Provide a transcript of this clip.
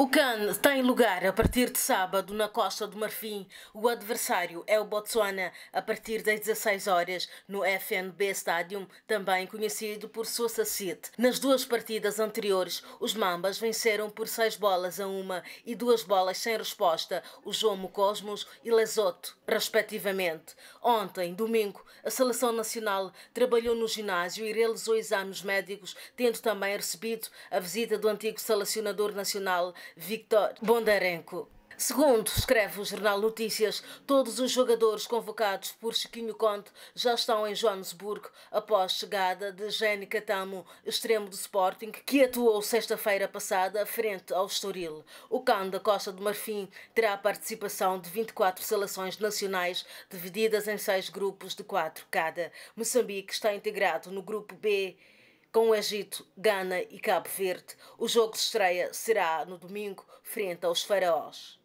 O CAN tem lugar a partir de sábado na Costa do Marfim. O adversário é o Botswana a partir das 16 horas no FNB Stadium, também conhecido por Sousa City. Nas duas partidas anteriores, os Mambas venceram por 6 bolas a uma e duas bolas sem resposta o Jomo Cosmos e Lesoto, respectivamente. Ontem, domingo, a seleção nacional trabalhou no ginásio e realizou exames médicos, tendo também recebido a visita do antigo selecionador nacional Victor Bondarenko. Segundo escreve o jornal Notícias, todos os jogadores convocados por Chiquinho Conte já estão em Joanesburgo após chegada de Jenny Catamo, extremo do Sporting, que atuou sexta-feira passada frente ao Estoril. O Cão da Costa do Marfim terá a participação de 24 seleções nacionais, divididas em seis grupos de quatro cada. Moçambique está integrado no grupo B com o Egito, Gana e Cabo Verde, o jogo de estreia será no domingo frente aos Faraós.